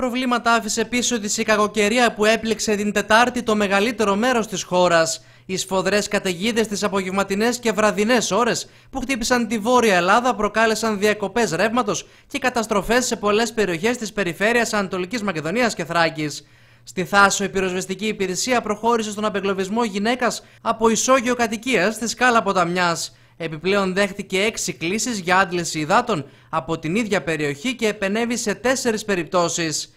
Προβλήματα άφησε πίσω της η κακοκαιρία που έπληξε την Τετάρτη το μεγαλύτερο μέρος της χώρας. Οι σφοδρές καταιγίδες στις απογευματινές και βραδινές ώρες που χτύπησαν τη Βόρεια Ελλάδα προκάλεσαν διακοπές ρεύματος και καταστροφές σε πολλές περιοχές της περιφέρειας Ανατολικής Μακεδονίας και Θράκης. Στη Θάσο, η πυροσβεστική υπηρεσία προχώρησε στον απεγκλωβισμό γυναίκας από ισόγειο κατοικίας στη σκάλα Επιπλέον δέχτηκε 6 κλήσεις για άντληση υδάτων από την ίδια περιοχή και επενέβη σε 4 περιπτώσεις.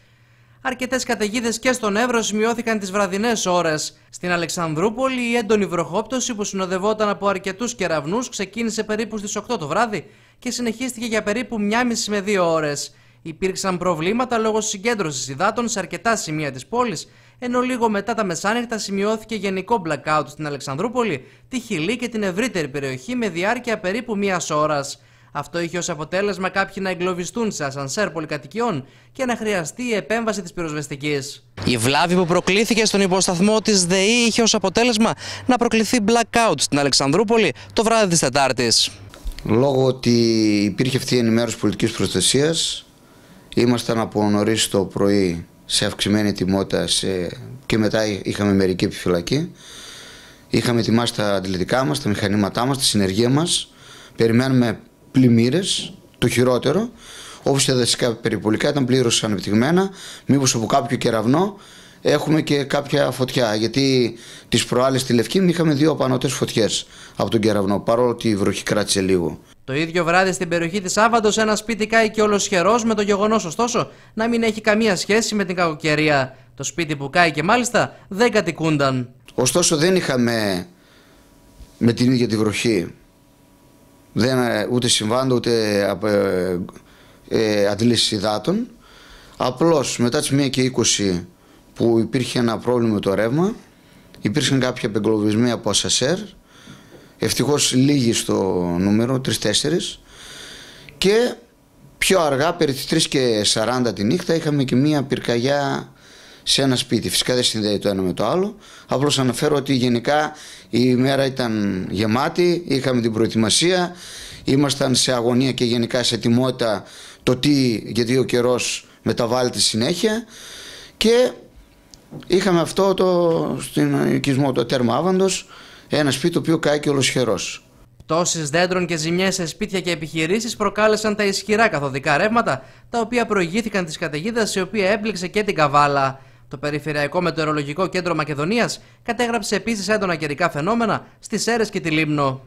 Αρκετές καταιγίδες και στον Εύρο σημειώθηκαν τις βραδινές ώρες. Στην Αλεξανδρούπολη, η έντονη βροχόπτωση που συνοδευόταν από αρκετούς κεραυνούς ξεκίνησε περίπου στις 8 το βράδυ και συνεχίστηκε για περίπου 1,5 με 2 ώρες. Υπήρξαν προβλήματα λόγω συγκέντρωσης υδάτων σε αρκετά σημεία της πόλης ενώ λίγο μετά τα μεσάνυχτα σημειώθηκε γενικό blackout στην Αλεξανδρούπολη, τη Χιλή και την ευρύτερη περιοχή με διάρκεια περίπου μία ώρας. Αυτό είχε ως αποτέλεσμα κάποιοι να εγκλωβιστούν σε ασανσέρ πολυκατοικιών και να χρειαστεί η επέμβαση της πυροσβεστικής. Η βλάβη που προκλήθηκε στον υποσταθμό της ΔΕΗ είχε ως αποτέλεσμα να προκληθεί blackout στην Αλεξανδρούπολη το βράδυ της Τετάρτης. Λόγω ότι υπήρχε αυτή η ενημέρωση πολιτικής προστασίας, ήμασταν από νωρίς το πρωί σε αυξημένη ετοιμότητα σε... και μετά είχαμε μερική επιφυλακή. Είχαμε ετοιμάσει τα αντιλητικά μας, τα μηχανήματά μας, τη συνεργεία μας. Περιμένουμε πλημμύρες, το χειρότερο. όπως τα δασικά περιπολικά ήταν πλήρως ανεπτυγμένα. μήπως από κάποιο κεραυνό έχουμε και κάποια φωτιά. Γιατί τις προάλλες στη Λευκή είχαμε δύο απανωτέ φωτιές από τον κεραυνό, παρότι η βροχή κράτησε λίγο. Το ίδιο βράδυ στην περιοχή της Άβαντος, ένα σπίτι κάει και ολοσχερός, με το γεγονός ωστόσο να μην έχει καμία σχέση με την κακοκαιρία. Το σπίτι που κάει και μάλιστα δεν κατοικούνταν. Ωστόσο δεν είχαμε με την ίδια τη βροχή δεν, ε, ούτε συμβάντο ούτε ε, ε, υδάτων. Απλώς μετά τις 1 και που υπήρχε ένα πρόβλημα με το ρεύμα, υπήρχαν κάποια απεγκλωβισμοί από ασασέρ, Ευτυχώς λίγοι στο νουμερο τρει τρει-τέσσερι. και πιο αργά, περί τις 3 και 40 τη νύχτα, είχαμε και μία πυρκαγιά σε ένα σπίτι. Φυσικά δεν συνδέει το ένα με το άλλο. Απλώς αναφέρω ότι γενικά η μέρα ήταν γεμάτη, είχαμε την προετοιμασία, ήμασταν σε αγωνία και γενικά σε ετοιμότητα το τι, γιατί ο καιρός μεταβάλλεται συνέχεια. Και Είχαμε αυτό το, στην οικισμό, το τέρμα Άβαντος, ένα σπίτι το οποίο κάει ολοσχερός. Πτώσει δέντρων και ζημιές σε σπίτια και επιχειρήσεις προκάλεσαν τα ισχυρά καθοδικά ρεύματα, τα οποία προηγήθηκαν της καταιγίδας η οποία έπληξε και την Καβάλα. Το Περιφερειακό Μετεωρολογικό Κέντρο Μακεδονίας κατέγραψε επίσης έντονα καιρικά φαινόμενα στις Σέρε και τη Λίμνο.